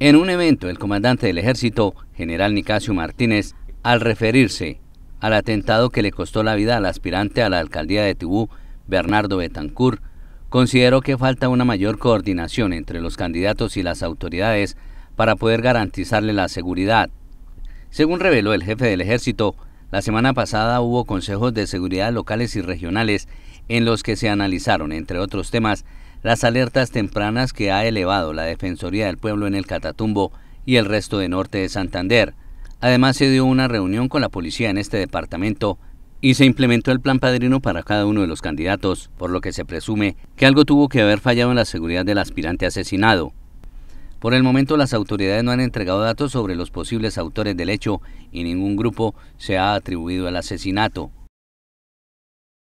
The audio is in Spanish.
En un evento, el comandante del ejército, general Nicasio Martínez, al referirse al atentado que le costó la vida al aspirante a la alcaldía de Tibú, Bernardo Betancourt, consideró que falta una mayor coordinación entre los candidatos y las autoridades para poder garantizarle la seguridad. Según reveló el jefe del ejército, la semana pasada hubo consejos de seguridad locales y regionales en los que se analizaron, entre otros temas, las alertas tempranas que ha elevado la Defensoría del Pueblo en el Catatumbo y el resto de norte de Santander. Además se dio una reunión con la policía en este departamento y se implementó el plan padrino para cada uno de los candidatos, por lo que se presume que algo tuvo que haber fallado en la seguridad del aspirante asesinado. Por el momento las autoridades no han entregado datos sobre los posibles autores del hecho y ningún grupo se ha atribuido al asesinato.